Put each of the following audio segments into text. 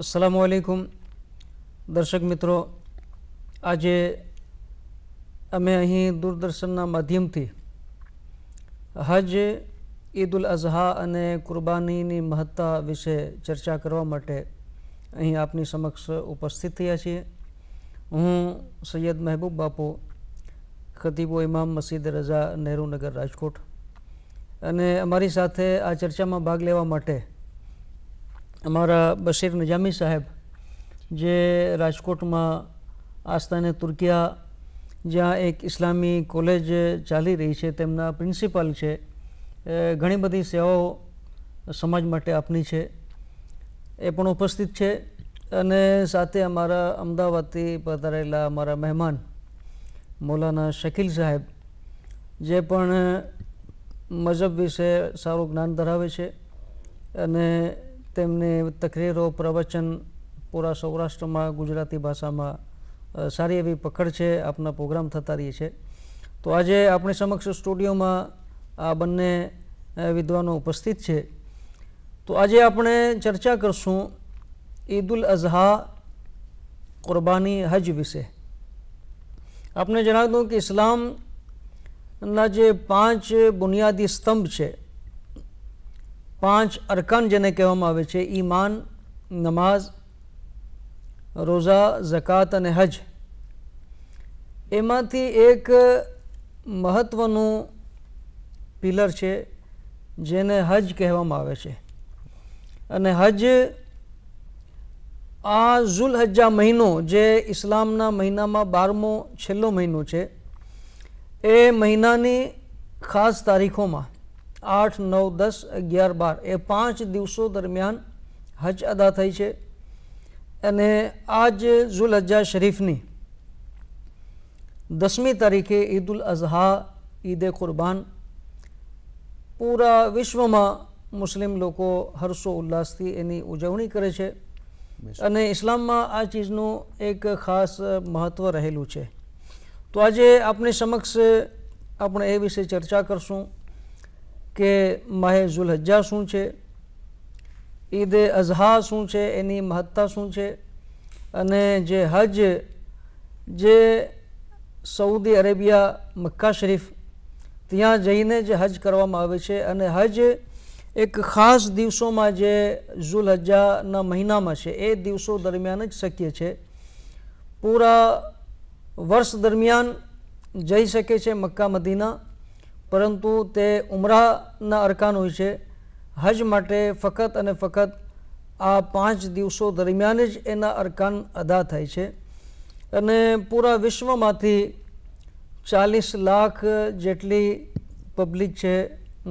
અસલામ આલેકુમ દર્શક મિત્રો આજે અમે અહીં દૂરદર્શનના માધ્યમથી હજ ઈદ ઉલ અઝહા અને કુરબાનીની મહત્તા વિશે ચર્ચા કરવા માટે અહીં આપની સમક્ષ ઉપસ્થિત થયા છીએ હું સૈયદ મહેબૂબ બાપુ ખતીબો ઇમામ મસીદ રઝા નહેરુનગર રાજકોટ અને અમારી સાથે આ ચર્ચામાં ભાગ લેવા માટે અમારા બશીર નિજામી સાહેબ જે રાજકોટમાં આસ્થાને તુર્કિયા જ્યાં એક ઇસ્લામી કોલેજ ચાલી રહી છે તેમના પ્રિન્સિપાલ છે ઘણી બધી સેવાઓ સમાજ માટે આપની છે એ પણ ઉપસ્થિત છે અને સાથે અમારા અમદાવાદથી પધારેલા અમારા મહેમાન મૌલાના શકીલ સાહેબ જે પણ મજહબ વિશે સારું જ્ઞાન ધરાવે છે અને તેમને તકરીરો પ્રવચન પૂરા સૌરાષ્ટ્રમાં ગુજરાતી ભાષામાં સારી એવી પકડ છે આપના પ્રોગ્રામ થતા રહી છે તો આજે આપણી સમક્ષ સ્ટુડિયોમાં આ બંને વિદ્વાનો ઉપસ્થિત છે તો આજે આપણે ચર્ચા કરશું ઈદ ઉલ અઝહા કુરબાની હજ વિશે આપણે જણાવી દઉં કે ઇસ્લામના જે પાંચ બુનિયાદી સ્તંભ છે પાંચ અરકાન જેને કહેવામાં આવે છે ઈમાન નમાઝ રોઝા ઝકાત અને હજ એમાંથી એક મહત્ત્વનું પિલર છે જેને હજ કહેવામાં આવે છે અને હજ આ ઝુલહજ્જા મહિનો જે ઇસ્લામના મહિનામાં બારમો છેલ્લો મહિનો છે એ મહિનાની ખાસ તારીખોમાં આઠ નવ દસ અગિયાર બાર એ પાંચ દિવસો દરમિયાન હજ અદા થઈ છે અને આજ ઝુલજ્જા શરીફની દસમી તારીખે ઈદ ઉલ અઝહા ઈદે કુરબાન પૂરા વિશ્વમાં મુસ્લિમ લોકો હર્ષો ઉલ્લાસથી એની ઉજવણી કરે છે અને ઇસ્લામમાં આ ચીજનું એક ખાસ મહત્ત્વ રહેલું છે તો આજે આપની સમક્ષ આપણે એ વિશે ચર્ચા કરશું કે માહે ઝુલહજ્જા શું છે ઈદ એ અઝહા શું છે એની મહત્તા શું છે અને જે હજ જે સૌદી અરેબિયા મક્કા શરીફ ત્યાં જઈને જે હજ કરવામાં આવે છે અને હજ એક ખાસ દિવસોમાં જે ઝુલહજ્જાના મહિનામાં છે એ દિવસો દરમિયાન જ શક્ય છે પૂરા વર્ષ દરમિયાન જઈ શકે છે મક્કા મદીના પરંતુ તે ઉમરાના અરકાન હોય છે હજ માટે ફક્ત અને ફક્ત આ પાંચ દિવસો દરમિયાન જ એના અરકાન અદા થાય છે અને પૂરા વિશ્વમાંથી ચાલીસ લાખ જેટલી પબ્લિક છે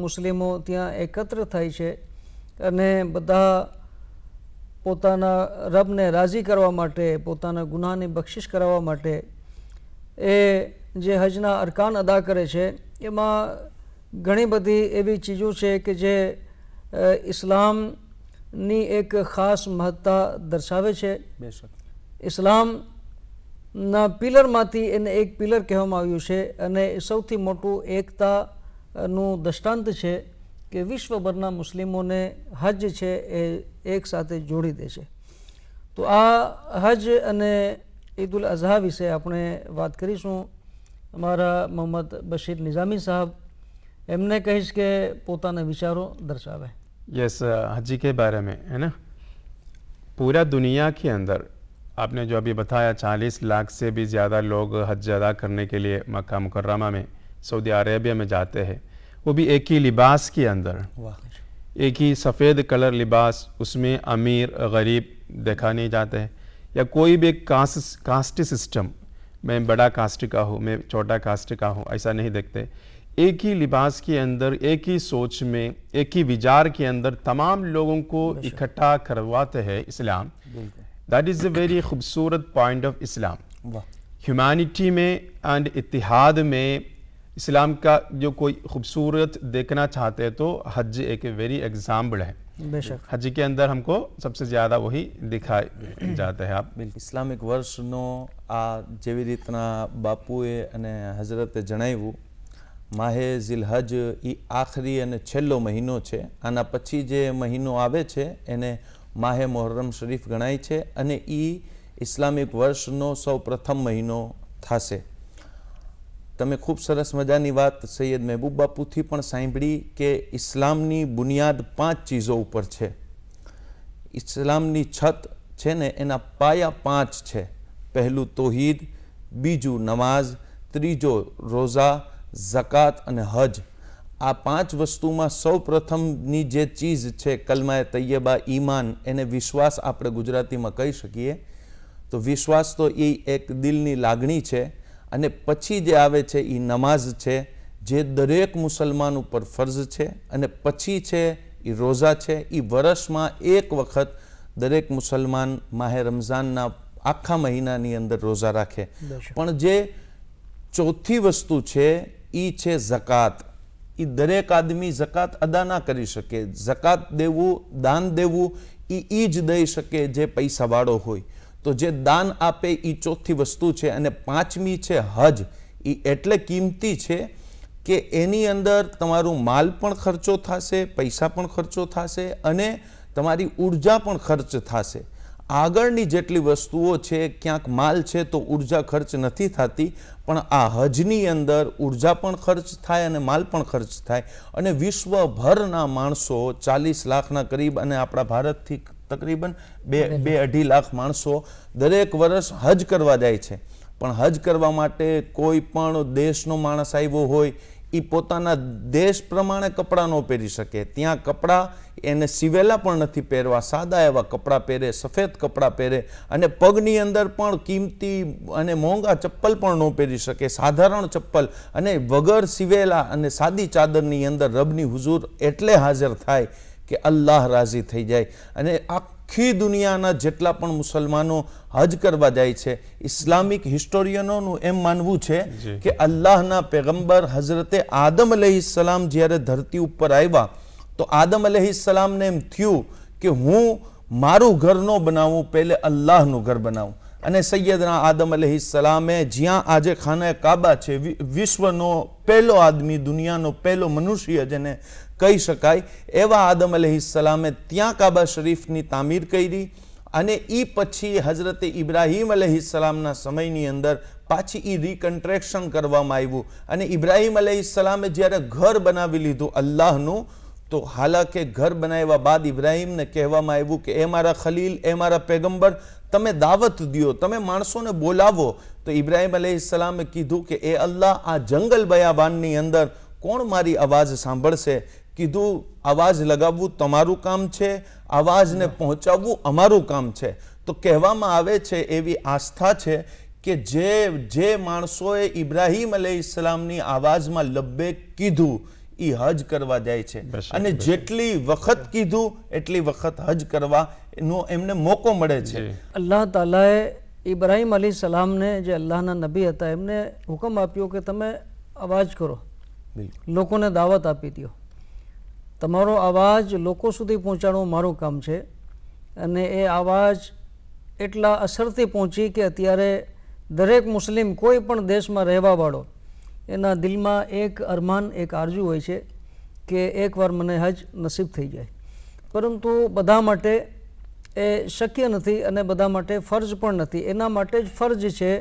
મુસ્લિમો ત્યાં એકત્ર થાય છે અને બધા પોતાના રબને રાજી કરવા માટે પોતાના ગુનાની બક્ષિશ કરાવવા માટે એ જે હજના અરકાન અદા કરે છે એમાં ઘણી બધી એવી ચીજો છે કે જે ઇસ્લામની એક ખાસ મહત્તા દર્શાવે છે ઇસ્લામના પિલરમાંથી એને એક પિલર કહેવામાં આવ્યું છે અને સૌથી મોટું એકતાનું દૃષ્ટાંત છે કે વિશ્વભરના મુસ્લિમોને હજ છે એ એક સાથે જોડી દે છે તો આ હજ અને ઈદ ઉલ અઝહા વિશે આપણે વાત કરીશું अमरा मोहम्मद बशीर निजामी साहब एमने कहीश के पोता विचारों दर्शावे यस हजी के बारे में है ना पूरा दुनिया के अंदर आपने जो अभी बताया चालीस लाख से भी ज़्यादा लोग हज अदा करने के लिए मक्का मुकर्रमा में सऊदी अरेबिया में जाते हैं वो भी एक ही लिबास के अंदर एक ही सफ़ेद कलर लिबास उसमें अमीर गरीब देखा नहीं जाते हैं या कोई भी कास्ट कास्ट सिस्टम मैं बड़ा कास्ट का हूँ मैं छोटा कास्ट का हूँ ऐसा नहीं देखते एक ही लिबास के अंदर एक ही सोच में एक ही विचार के अंदर तमाम लोगों को इकट्ठा करवाते हैं इस्लाम दैट इज़ अ वेरी खूबसूरत पॉइंट ऑफ इस्लाम ह्यूमानिटी में एंड इतिहाद में इस्लाम का जो कोई खूबसूरत देखना चाहते हैं तो हज एक वेरी एग्जाम्पल है हज के अंदर हमको सबसे ज़्यादा वही दिखाई जाते हैं आप इस्लामिक वर्ष नो આ જેવી રીતના બાપુએ અને હઝરતે જણાવ્યું માહે ઝિલહજ એ આખરી અને છેલ્લો મહિનો છે આના પછી જે મહિનો આવે છે એને માહે મોહરમ શરીફ ગણાય છે અને એ ઇસ્લામિક વર્ષનો સૌ પ્રથમ મહિનો થશે તમે ખૂબ સરસ મજાની વાત સૈયદ મહેબૂબ બાપુથી પણ સાંભળી કે ઇસ્લામની બુનિયાદ પાંચ ચીજો ઉપર છે ઇસ્લામની છત છે ને એના પાયા પાંચ છે પહેલું તોહીદ બીજું નમાઝ ત્રીજો રોઝા ઝકાત અને હજ આ પાંચ વસ્તુમાં સૌ પ્રથમની જે ચીજ છે કલમાએ તૈયબા ઈમાન એને વિશ્વાસ આપણે ગુજરાતીમાં કહી શકીએ તો વિશ્વાસ તો એ એક દિલની લાગણી છે અને પછી જે આવે છે એ નમાઝ છે જે દરેક મુસલમાન ઉપર ફર્જ છે અને પછી છે એ રોઝા છે એ વર્ષમાં એક વખત દરેક મુસલમાન માહે રમઝાનના આખા મહિનાની અંદર રોઝા રાખે પણ જે ચોથી વસ્તુ છે એ છે ઝકાત એ દરેક આદમી ઝકાત અદા ના કરી શકે ઝકાત દેવું દાન દેવું એ એ જ દઈ શકે જે પૈસાવાળો હોય તો જે દાન આપે એ ચોથી વસ્તુ છે અને પાંચમી છે હજ એ એટલે કિંમતી છે કે એની અંદર તમારું માલ પણ ખર્ચો થશે પૈસા પણ ખર્ચો થશે અને તમારી ઉર્જા પણ ખર્ચ થશે આગળની જેટલી વસ્તુઓ છે ક્યાંક માલ છે તો ઉર્જા ખર્ચ નથી થતી પણ આ હજની અંદર ઉર્જા પણ ખર્ચ થાય અને માલ પણ ખર્ચ થાય અને વિશ્વભરના માણસો ચાલીસ લાખના કરીબ અને આપણા ભારતથી તકરીબન બે બે અઢી લાખ માણસો દરેક વર્ષ હજ કરવા જાય છે પણ હજ કરવા માટે કોઈ પણ દેશનો માણસ આવ્યો હોય એ પોતાના દેશ પ્રમાણે કપડાં ન પહેરી શકે ત્યાં કપડાં એને સિવેલા પણ નથી પહેરવા સાદા એવા કપડાં પહેરે સફેદ કપડાં પહેરે અને પગની અંદર પણ કિંમતી અને મોંઘા ચપ્પલ પણ ન પહેરી શકે સાધારણ ચપ્પલ અને વગર સીવેલા અને સાદી ચાદરની અંદર રબની હુજૂર એટલે હાજર થાય કે અલ્લાહ રાજી થઈ જાય અને આ આખી દુનિયાના જેટલા પણ મુસલમાનો હજ કરવા જાય છે ઇસ્લામિક હિસ્ટોરિયનોનું એમ માનવું છે કે અલ્લાહના પેગમ્બર હઝરતે આદમ સલામ જ્યારે ધરતી ઉપર આવ્યા તો આદમ અલહી સલામને એમ થયું કે હું મારું ઘર ન બનાવું પહેલે અલ્લાહનું ઘર બનાવું અને સૈયદના આદમ સલામે જ્યાં આજે ખાના કાબા છે વિશ્વનો પહેલો આદમી દુનિયાનો પહેલો મનુષ્ય જેને કઈ શકાય એવા આદમ અલેહિસલામે ત્યાં કાબા શરીફ ની तामीर કરી દી અને ઈ પછી હઝરતે ઇબ્રાહીમ અલેહિસલામ ના સમય ની અંદર પાછી રીકન્સ્ટ્રક્શન કરવામાં આવ્યું અને ઇબ્રાહીમ અલેહિસલામે જ્યારે ઘર બનાવી લીધું અલ્લાહ નું તો હાલાકે ઘર બનાયા બાદ ઇબ્રાહીમ ને કહેવામાં આવ્યું કે એ મારા ખલીલ એ મારા પેગમ્બર તમે દાવત દયો તમે માણસો ને બોલાવો તો ઇબ્રાહીમ અલેહિસલામે કીધું કે એ અલ્લાહ આ જંગલ બયાબાન ની અંદર કોણ મારી અવાજ સાંભળશે કીધું અવાજ લગાવવું તમારું કામ છે અવાજને પહોંચાડવું અમારું કામ છે તો કહેવામાં આવે છે એવી આસ્થા છે કે જે જે માણસોએ ઇબ્રાહીમ અલે ઇસ્લામની આવાજમાં લબ્બે કીધું એ હજ કરવા જાય છે અને જેટલી વખત કીધું એટલી વખત હજ કરવાનો એમને મોકો મળે છે અલ્લાહ તાલાએ ઇબ્રાહીમ અલી સલામને જે અલ્લાહના નબી હતા એમને હુકમ આપ્યો કે તમે અવાજ કરો લોકોને દાવત આપી દો તમારો અવાજ લોકો સુધી પહોંચાડવું મારું કામ છે અને એ અવાજ એટલા અસરથી પહોંચી કે અત્યારે દરેક મુસ્લિમ કોઈ પણ દેશમાં રહેવાવાળો એના દિલમાં એક અરમાન એક આરજુ હોય છે કે એકવાર મને હજ નસીબ થઈ જાય પરંતુ બધા માટે એ શક્ય નથી અને બધા માટે ફર્જ પણ નથી એના માટે જ ફરજ છે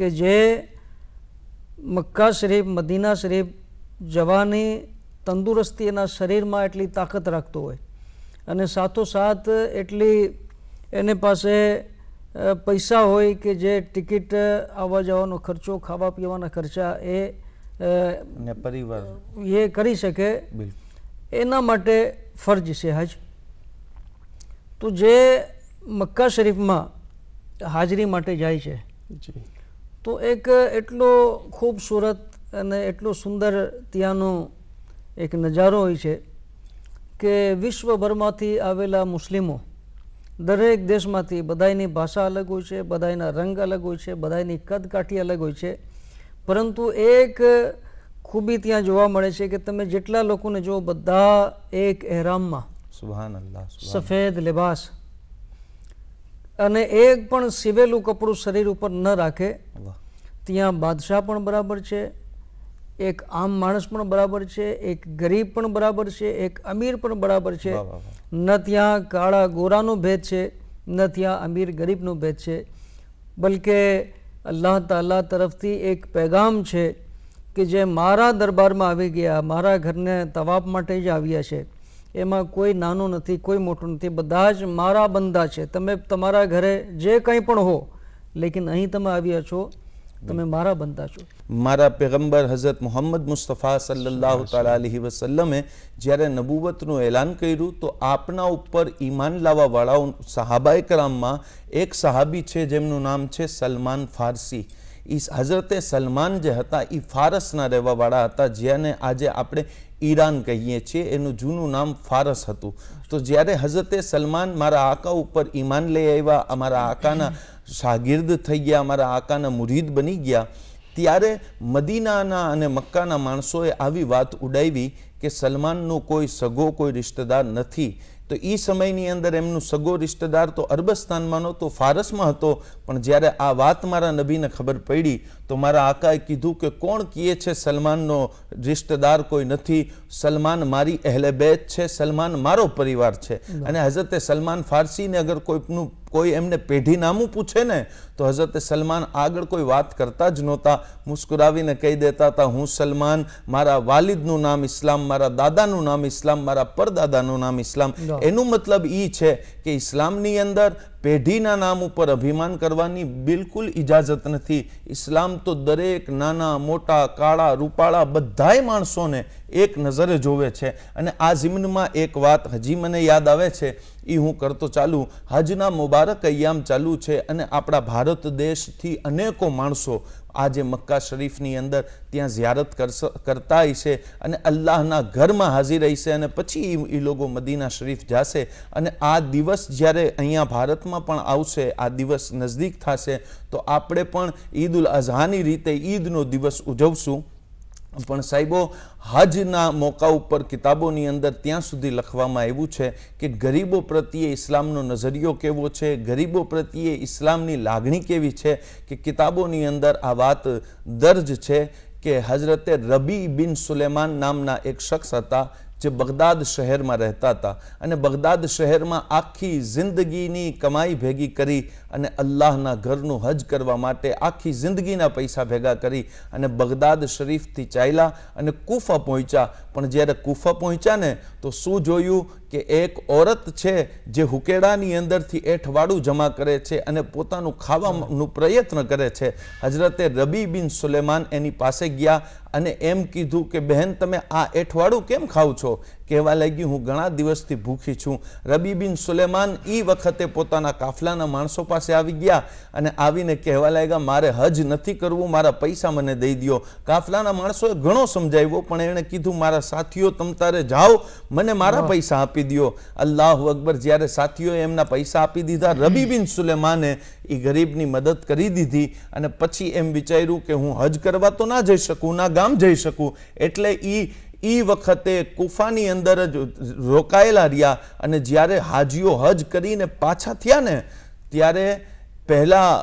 કે જે મક્કા શરીફ મદીના શરીફ જવાની તંદુરસ્તી એના શરીરમાં એટલી તાકાત રાખતો હોય અને સાથોસાથ એટલી એને પાસે પૈસા હોય કે જે ટિકિટ આવવા જવાનો ખર્ચો ખાવા પીવાના ખર્ચા એ પરિવાર એ કરી શકે એના માટે ફરજ છે હજ તો જે મક્કા શરીફમાં હાજરી માટે જાય છે તો એક એટલો ખૂબસૂરત અને એટલો સુંદર ત્યાંનું એક નજારો હોય છે કે વિશ્વભરમાંથી આવેલા મુસ્લિમો દરેક દેશમાંથી બધાની ભાષા અલગ હોય છે બધાના રંગ અલગ હોય છે બધાની કદકાઠી અલગ હોય છે પરંતુ એક ખૂબી ત્યાં જોવા મળે છે કે તમે જેટલા લોકોને જુઓ બધા એક એહરામમાં સુભાન સફેદ લિબાસ અને એક પણ સિવેલું કપડું શરીર ઉપર ન રાખે ત્યાં બાદશાહ પણ બરાબર છે એક આમ માણસ પણ બરાબર છે એક ગરીબ પણ બરાબર છે એક અમીર પણ બરાબર છે ન ત્યાં કાળા ગોરાનો ભેદ છે ન ત્યાં અમીર ગરીબનો ભેદ છે બલકે અલ્લાહ તાલા તરફથી એક પેગામ છે કે જે મારા દરબારમાં આવી ગયા મારા ઘરને તવાબ માટે જ આવ્યા છે એમાં કોઈ નાનું નથી કોઈ મોટું નથી બધા જ મારા બંદા છે તમે તમારા ઘરે જે કંઈ પણ હો લેકિન અહીં તમે આવ્યા છો તમે મારા બંદા છો મારા પેગંબર હઝરત મોહમ્મદ મુસ્તફા સલ્લાહ તાલી વસલ્લમે જ્યારે નબુવતનું એલાન કર્યું તો આપના ઉપર ઈમાન લાવવાવાળાઓ સહાબાએ કરામમાં એક સહાબી છે જેમનું નામ છે સલમાન ફારસી ઈ હઝરતે સલમાન જે હતા એ ફારસના રહેવાવાળા હતા જેને આજે આપણે ઈરાન કહીએ છીએ એનું જૂનું નામ ફારસ હતું તો જ્યારે હઝરતે સલમાન મારા આકા ઉપર ઈમાન લઈ આવ્યા અમારા આકાના શાગિર્દ થઈ ગયા અમારા આકાના મુરીદ બની ગયા ત્યારે મદીનાના અને મક્કાના માણસોએ આવી વાત ઉડાવી કે સલમાનનો કોઈ સગો કોઈ રિશ્તેદાર નથી તો એ સમયની અંદર એમનું સગો રિશ્તેદાર તો અરબસ્તાનમાં નહોતો ફારસમાં હતો પણ જ્યારે આ વાત મારા નબીને ખબર પડી તો મારા આકાએ કીધું કે કોણ કીએ છે સલમાનનો રિશ્તેદાર કોઈ નથી સલમાન મારી અહેલેબેત છે સલમાન મારો પરિવાર છે અને હઝરતે સલમાન ફારસીને અગર કોઈનું કોઈ એમને પેઢી નામું પૂછે ને તો હઝરતે સલમાન આગળ કોઈ વાત કરતા જ નહોતા મુસ્કુરાવીને કહી દેતા હતા હું સલમાન મારા વાલિદનું નામ ઇસ્લામ મારા દાદાનું નામ ઇસ્લામ મારા પરદાદાનું નામ ઇસ્લામ એનું મતલબ એ છે કે ઇસ્લામની અંદર પેઢીના નામ ઉપર અભિમાન કરવાની બિલકુલ ઇજાજત નથી ઇસ્લામ તો દરેક નાના મોટા કાળા રૂપાળા બધાય માણસોને એક નજરે જોવે છે અને આ જીમનમાં એક વાત હજી મને યાદ આવે છે એ હું કરતો ચાલું હજના મુબારક અયામ ચાલુ છે અને આપણા ભારત દેશથી અનેકો માણસો આજે મક્કા શરીફની અંદર ત્યાં ઝિયારત કરતા હશે અને અલ્લાહના ઘરમાં હાજર રહેશે અને પછી એ લોકો મદીના શરીફ જાશે અને આ દિવસ જ્યારે અહીંયા ભારતમાં પણ આવશે આ દિવસ નજદીક થશે તો આપણે પણ ઈદ ઉલ અઝહાની રીતે ઈદનો દિવસ ઉજવશું પણ સાહેબો હજના મોકા ઉપર કિતાબોની અંદર ત્યાં સુધી લખવામાં આવ્યું છે કે ગરીબો પ્રત્યે ઇસ્લામનો નજરિયો કેવો છે ગરીબો પ્રત્યે ઇસ્લામની લાગણી કેવી છે કે કિતાબોની અંદર આ વાત દર્જ છે કે હજરતે રબી બિન સુલેમાન નામના એક શખ્સ હતા જે બગદાદ શહેરમાં રહેતા હતા અને બગદાદ શહેરમાં આખી જિંદગીની કમાઈ ભેગી કરી અને અલ્લાહના ઘરનું હજ કરવા માટે આખી જિંદગીના પૈસા ભેગા કરી અને બગદાદ શરીફથી ચાલ્યા અને કુફા પહોંચ્યા પણ જ્યારે કુફા પહોંચ્યા ને તો શું જોયું કે એક ઓરત છે જે હુકેડાની અંદરથી એઠવાડું જમા કરે છે અને પોતાનું ખાવાનું પ્રયત્ન કરે છે હજરતે રબી બિન સુલેમાન એની પાસે ગયા અને એમ કીધું કે બહેન તમે આ એઠવાડું કેમ ખાવ છો કહેવા લાગ્યું હું ઘણા દિવસથી ભૂખી છું રબીબિન સુલેમાન એ વખતે પોતાના કાફલાના માણસો પાસે આવી ગયા અને આવીને કહેવા લાગ્યા મારે હજ નથી કરવું મારા પૈસા મને દઈ દો કાફલાના માણસોએ ઘણો સમજાવ્યો પણ એણે કીધું મારા સાથીઓ તમ તારે જાઓ મને મારા પૈસા આપી દો અલ્લાહ અકબર જ્યારે સાથીઓએ એમના પૈસા આપી દીધા રબીબિન સુલેમાને એ ગરીબની મદદ કરી દીધી અને પછી એમ વિચાર્યું કે હું હજ કરવા તો ના જઈ શકું ના ગામ જઈ શકું એટલે એ એ વખતે કુફાની અંદર જ રોકાયેલા રહ્યા અને જ્યારે હાજીઓ હજ કરીને પાછા થયા ને ત્યારે પહેલાં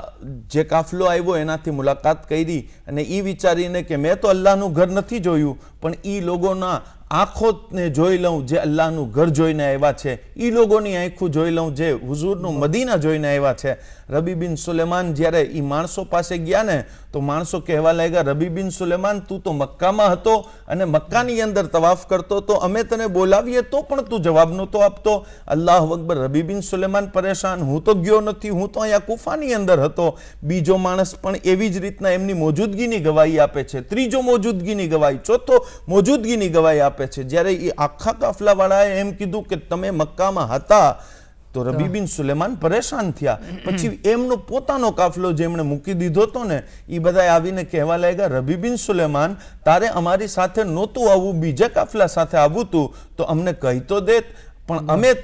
જે કાફલો આવ્યો એનાથી મુલાકાત કરી અને એ વિચારીને કે મેં તો અલ્લાહનું ઘર નથી જોયું પણ એ લોકોના આંખોને જોઈ લઉં જે અલ્લાહનું ઘર જોઈને આવ્યા છે એ લોકોની આંખો જોઈ લઉં જે હુઝુરનું મદીના જોઈને આવ્યા છે રબી બિન સુલેમાન જ્યારે એ માણસો પાસે ગયા ને તો માણસો કહેવા લાગ્યા રબી બિન સુલેમાન તું તો મક્કામાં હતો અને મક્કાની અંદર તવાફ કરતો તો અમે તને બોલાવીએ તો પણ તું જવાબ નહોતો આપતો અલ્લાહ અકબર રબી બિન સુલેમાન પરેશાન હું તો ગયો નથી હું તો અહીંયા કુફાની અંદર હતો બીજો માણસ પણ એવી જ રીતના એમની મોજૂદગીની ગવાહી આપે છે ત્રીજો મોજૂદગીની ગવાહી ચોથો મોજુદગીની ગવાહી આપે આપે છે જ્યારે એ આખા કાફલાવાળાએ એમ કીધું કે તમે મક્કામાં હતા તો રબીબિન સુલેમાન પરેશાન થયા પછી એમનો પોતાનો કાફલો જેમણે મૂકી દીધો હતો ને એ બધા આવીને કહેવા લાગ્યા રબીબિન સુલેમાન તારે અમારી સાથે નહોતું આવવું બીજા કાફલા સાથે આવવું તું તો અમને કહી તો દેત પણ અમે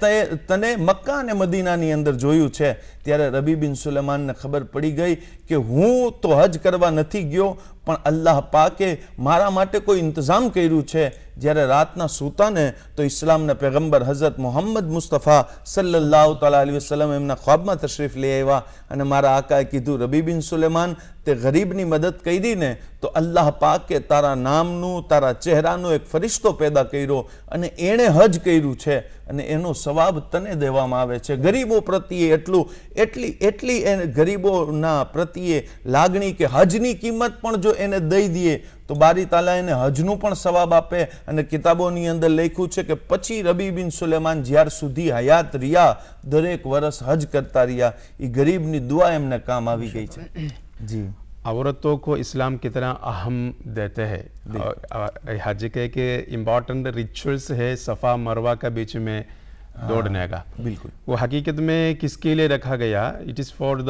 તને મક્કા અને મદીનાની અંદર જોયું છે ત્યારે રબી બિન સુલેમાનને ખબર પડી ગઈ કે હું તો હજ કરવા નથી ગયો પણ અલ્લાહ પાકે મારા માટે કોઈ ઇંતજામ કર્યું છે જ્યારે રાતના સૂતાને તો ઇસ્લામના પેગંબર હઝરત મોહમ્મદ મુસ્તફા સલ્લાહ તાલા અલી વસલમ એમના ખ્વાબમાં તશરીફ લઈ આવ્યા અને મારા આકાએ કીધું રબી બિન સુલેમાન તે ગરીબની મદદ કરીને તો અલ્લાહ પાકે તારા નામનું તારા ચહેરાનો એક ફરિશ્તો પેદા કર્યો અને એણે હજ કર્યું છે અને એનો સવાબ તને દેવામાં આવે છે ગરીબો પ્રત્યે એટલું એટલી એટલી એને ગરીબોના પ્રત્યે લાગણી કે હજની કિંમત પણ જો એને દઈ દઈએ તો બારી તાલા એને હજનું પણ સવાબ આપે અને કિતાબોની અંદર લખ્યું છે કે પછી રબી બિન સુલેમાન જ્યાર સુધી હયાત રહ્યા દરેક વર્ષ હજ કરતા રહ્યા એ ગરીબની દુઆ એમને કામ આવી ગઈ છે જી औरतों को इस्लाम कितना अहम देते हैं हज के के इम्पॉर्टेंट रिचुअल्स है सफ़ा मरवा का बीच में हाँ। दौड़ने का बिल्कुल वो हकीकत में किसके लिए रखा गया इट इज़ फॉर द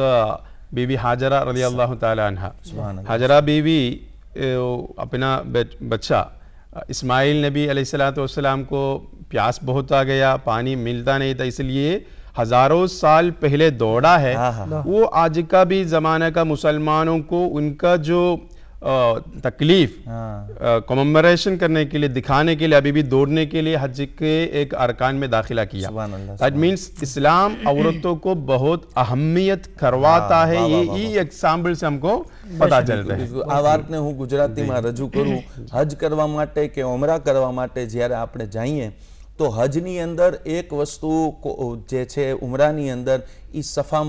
बीवी हाजरा रली अल्लाह तह हाजरा बीवी अपना बच्चा इस्माइल नबी अलैहिस्सलाम को प्यास बहुत आ गया पानी मिलता नहीं था इसलिए हजारों साल पहले दौड़ा है हाँ, हाँ। वो आज का भी ज़माने का मुसलमानों को उनका जो तकलीफ कॉमम्बरेशन हाँ। करने के लिए दिखाने के लिए अभी भी दौड़ने के लिए हज के एक अरकान में दाखिला किया दैट मीन्स इस्लाम औरतों को बहुत अहमियत करवाता है ये ही एग्जाम्पल से हमको पता चलता है વાતને હું ગુજરાતીમાં રજૂ કરું હજ કરવા માટે કે ઉમરા કરવા માટે જ્યારે આપણે જઈએ તો હજની અંદર એક વસ્તુ જે છે ઉમરાની અંદર એ સફા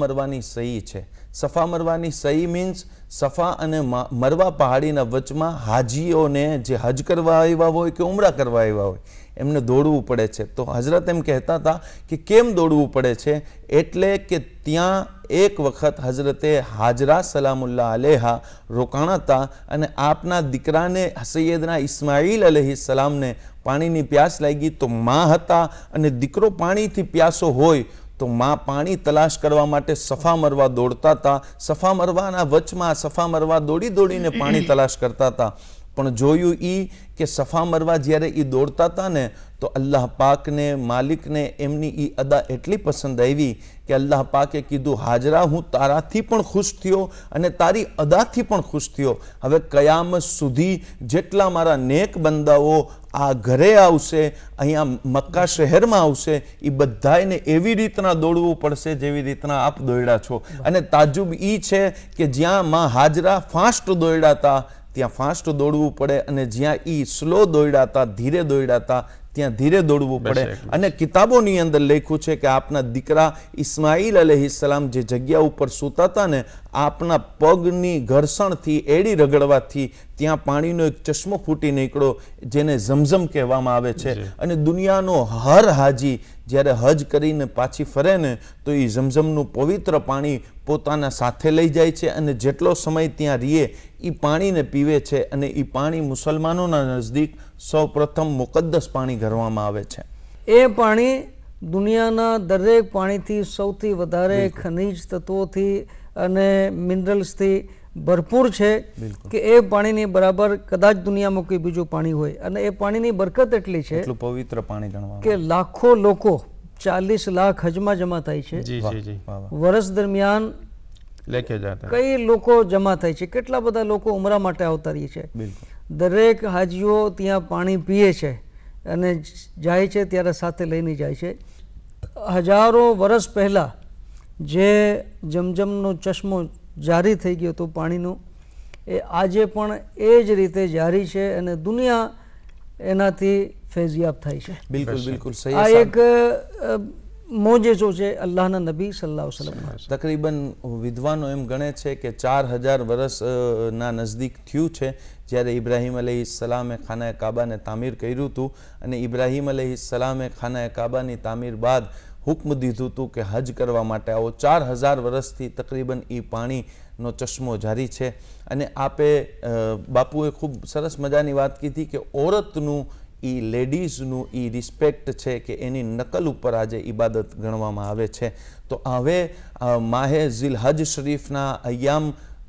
સફા મરવાની સહી મીન્સ સફા અને મરવા પહાડીના વચમાં હાજીઓને જે હજ કરવા આવ્યા હોય કે ઉમરા કરવા આવ્યા હોય એમને દોડવું પડે છે તો હજરત એમ કહેતા હતા કે કેમ દોડવું પડે છે એટલે કે ત્યાં એક વખત હજરતે હાજરા સલામુલ્લા અલેહા રોકાણા હતા અને આપના દીકરાને સૈયદના ઇસ્માઇલ અલહી સલામને પાણીની પ્યાસ લાગી તો મા હતા અને દીકરો પાણીથી પ્યાસો હોય તો માં પાણી તલાશ કરવા માટે સફા મરવા દોડતા હતા સફા મરવાના વચમાં સફા મરવા દોડી દોડીને પાણી તલાશ કરતા હતા પણ જોયું એ કે સફા મરવા જ્યારે એ દોડતા હતા ને તો અલ્લાહ પાકને માલિકને એમની એ અદા એટલી પસંદ આવી કે અલ્લાહ પાકે કીધું હાજરા હું તારાથી પણ ખુશ થયો અને તારી અદાથી પણ ખુશ થયો હવે કયામ સુધી જેટલા મારા નેક બંદાઓ આ ઘરે આવશે અહીંયા મક્કા શહેરમાં આવશે એ બધાને એવી રીતના દોડવું પડશે જેવી રીતના આપ દોડ્યા છો અને તાજુબ એ છે કે જ્યાં માં હાજરા ફાસ્ટ દોડ્યા હતા ત્યાં ફાસ્ટ દોડવું પડે અને જ્યાં એ સ્લો દોડ્યા હતા ધીરે દોડ્યા હતા ત્યાં ધીરે દોડવું પડે અને કિતાબોની અંદર લખ્યું છે કે આપના દીકરા ઇસ્માઇલ અલહિસલામ જે જગ્યા ઉપર સૂતા હતા ને આપના પગની ઘર્ષણથી એડી રગડવાથી ત્યાં પાણીનો એક ચશ્મો ફૂટી નીકળો જેને ઝમઝમ કહેવામાં આવે છે અને દુનિયાનો હર હાજી જ્યારે હજ કરીને પાછી ફરે ને તો એ ઝમઝમનું પવિત્ર પાણી પોતાના સાથે લઈ જાય છે અને જેટલો સમય ત્યાં રહીએ એ પાણીને પીવે છે અને એ પાણી મુસલમાનોના નજદીક સૌપ્રથમ મુકદ્દસ પાણી ગણવામાં આવે છે એ પાણી દુનિયાના દરેક પાણીથી સૌથી વધારે ખનિજ તત્વોથી અને મિનરલ્સથી ભરપૂર છે કે એ પાણીની બરાબર કદાચ દુનિયામાં કોઈ બીજું પાણી હોય અને એ પાણીની બરકત એટલી છે પવિત્ર પાણી કે લાખો લોકો ચાલીસ લાખ હજમાં જમા થાય છે વર્ષ દરમિયાન લેકે કઈ લોકો જમા થાય છે કેટલા બધા લોકો ઉમરા માટે આવતા રહી છે દરેક હાજીઓ ત્યાં પાણી પીએ છે અને જાય છે ત્યારે સાથે લઈને જાય છે હજારો વર્ષ પહેલાં જે જમજમનો ચશ્મો જારી થઈ ગયો હતો પાણીનો એ આજે પણ એ જ રીતે જારી છે અને દુનિયા એનાથી ફેઝિયાબ થાય છે બિલકુલ બિલકુલ આ એક મોજેજો છે અલ્લાહના નબી સલ્લાહ સલમ તકરીબન વિદ્વાનો એમ ગણે છે કે ચાર હજાર વરસના નજદીક થયું છે જ્યારે ઇબ્રાહીમ અલહી સલામે ખાનાએ કાબાને તામીર કર્યું હતું અને ઇબ્રાહીમ અલહી સલામે ખાનાએ કાબાની તામીર બાદ હુકમ દીધું હતું કે હજ કરવા માટે આવો ચાર હજાર વરસથી તકરીબન એ પાણીનો ચશ્મો જારી છે અને આપે બાપુએ ખૂબ સરસ મજાની વાત કીધી કે ઓરતનું એ લેડીઝનું એ રિસ્પેક્ટ છે કે એની નકલ ઉપર આજે ઇબાદત ગણવામાં આવે છે તો હવે માહે ઝિલહજ શરીફના અયામ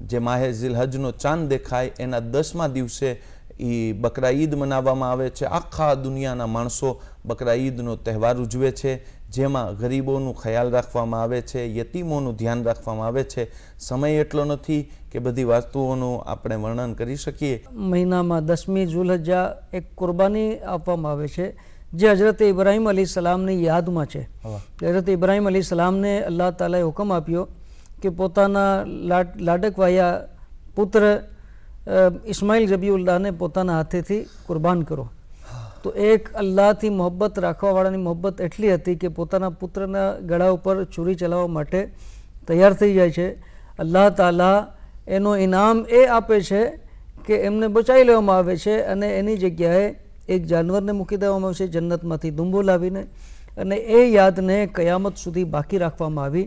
જે માહે ઝિલહજનો ચાંદ દેખાય એના દસમા દિવસે એ બકરા ઈદ મનાવવામાં આવે છે આખા દુનિયાના માણસો બકરા ઈદનો તહેવાર ઉજવે છે જેમાં ગરીબોનું ખ્યાલ રાખવામાં આવે છે યતીમોનું ધ્યાન રાખવામાં આવે છે સમય એટલો નથી કે બધી વાસ્તુઓનું આપણે વર્ણન કરી શકીએ મહિનામાં દસમી જુલહજા એક કુરબાની આપવામાં આવે છે જે હજરત ઇબ્રાહીમ અલી સલામની યાદમાં છે હજરત ઇબ્રાહીમ અલી સલામને અલ્લાહ તાલાએ હુકમ આપ્યો કે પોતાના લાડ લાડકવાયા પુત્ર ઇસ્માઇલ જબીઉલ્લાહને પોતાના હાથેથી કુરબાન કરો તો એક અલ્લાહથી મોહબ્બત રાખવાવાળાની મોહબ્બત એટલી હતી કે પોતાના પુત્રના ગળા ઉપર ચોરી ચલાવવા માટે તૈયાર થઈ જાય છે અલ્લાહ તાલા એનો ઇનામ એ આપે છે કે એમને બચાવી લેવામાં આવે છે અને એની જગ્યાએ એક જાનવરને મૂકી દેવામાં આવશે જન્નતમાંથી ધૂંબો લાવીને અને એ યાદને કયામત સુધી બાકી રાખવામાં આવી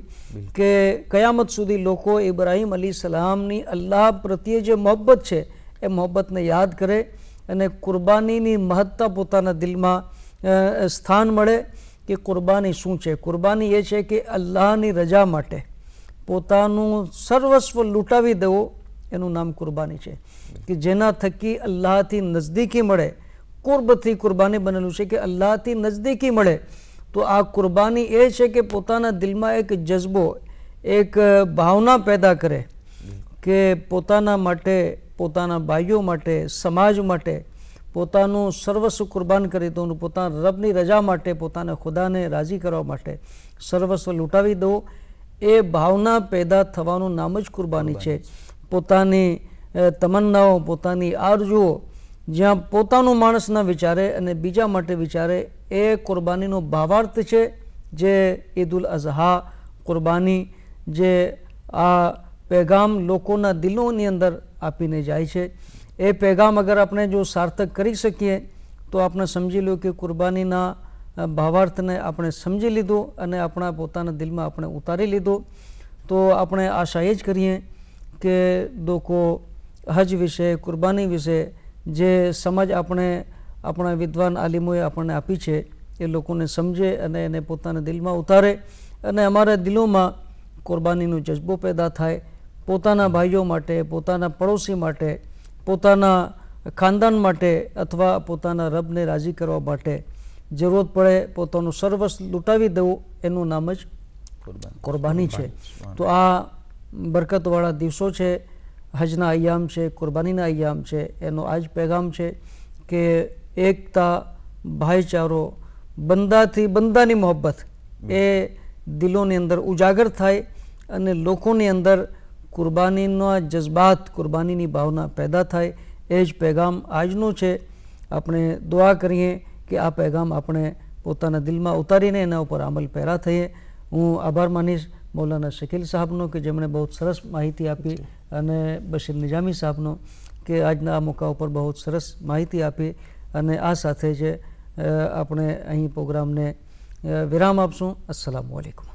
કે કયામત સુધી લોકો ઇબ્રાહીમ અલી સલામની અલ્લાહ પ્રત્યે જે મોહબ્બત છે એ મોહબ્બતને યાદ કરે અને કુરબાનીની મહત્તા પોતાના દિલમાં સ્થાન મળે કે કુરબાની શું છે કુરબાની એ છે કે અલ્લાહની રજા માટે પોતાનું સર્વસ્વ લૂંટાવી દેવો એનું નામ કુરબાની છે કે જેના થકી અલ્લાહથી નજદીકી મળે કુર્બથી કુરબાની બનેલું છે કે અલ્લાહથી નજદીકી મળે તો આ કુરબાની એ છે કે પોતાના દિલમાં એક જજ્બો એક ભાવના પેદા કરે કે પોતાના માટે પોતાના ભાઈઓ માટે સમાજ માટે પોતાનું સર્વસ્વ કુરબાન કરી દઉં પોતાના રબની રજા માટે પોતાને ખુદાને રાજી કરવા માટે સર્વસ્વ લૂંટાવી દો એ ભાવના પેદા થવાનું નામ જ કુરબાની છે પોતાની તમન્નાઓ પોતાની આરજુઓ જ્યાં પોતાનું માણસના વિચારે અને બીજા માટે વિચારે એ કુરબાનીનો ભાવાર્થ છે જે ઈદ ઉલ અઝહા કુરબાની જે આ પેગામ લોકોના દિલોની અંદર આપીને જાય છે એ પેગામ અગર આપણે જો સાર્થક કરી શકીએ તો આપણે સમજી લો કે કુરબાનીના ભાવાર્થને આપણે સમજી લીધો અને આપણા પોતાના દિલમાં આપણે ઉતારી લીધો તો આપણે આશા એ જ કરીએ કે લોકો હજ વિશે કુરબાની વિશે જે સમજ આપણે આપણા વિદ્વાન આલિમોએ આપણને આપી છે એ લોકોને સમજે અને એને પોતાના દિલમાં ઉતારે અને અમારા દિલોમાં કુરબાનીનો જજ્બો પેદા થાય પોતાના ભાઈઓ માટે પોતાના પડોશી માટે પોતાના ખાનદાન માટે અથવા પોતાના રબને રાજી કરવા માટે જરૂરત પડે પોતાનું સર્વસ્વ લૂંટાવી દેવું એનું નામ જ કુરબાની છે તો આ બરકતવાળા દિવસો છે હજના અયામ છે કુરબાનીના અયામ છે એનો આ જ પેગામ છે કે એકતા ભાઈચારો બંદાથી બંદાની મોહબ્બત એ દિલોની અંદર ઉજાગર થાય અને લોકોની અંદર કુરબાનીના જજ્બાત કુરબાનીની ભાવના પેદા થાય એ જ પેગામ આજનો છે આપણે દુઆ કરીએ કે આ પેગામ આપણે પોતાના દિલમાં ઉતારીને એના ઉપર અમલ પેરા થઈએ હું આભાર માનીશ મૌલાના શકીલ સાહેબનો કે જેમણે બહુ સરસ માહિતી આપી અને બશીર નિજામી સાહેબનો કે આજના આ મોકા ઉપર બહુ સરસ માહિતી આપી અને આ સાથે જે આપણે અહીં પ્રોગ્રામને વિરામ આપશું અસલામ વાલેકુમ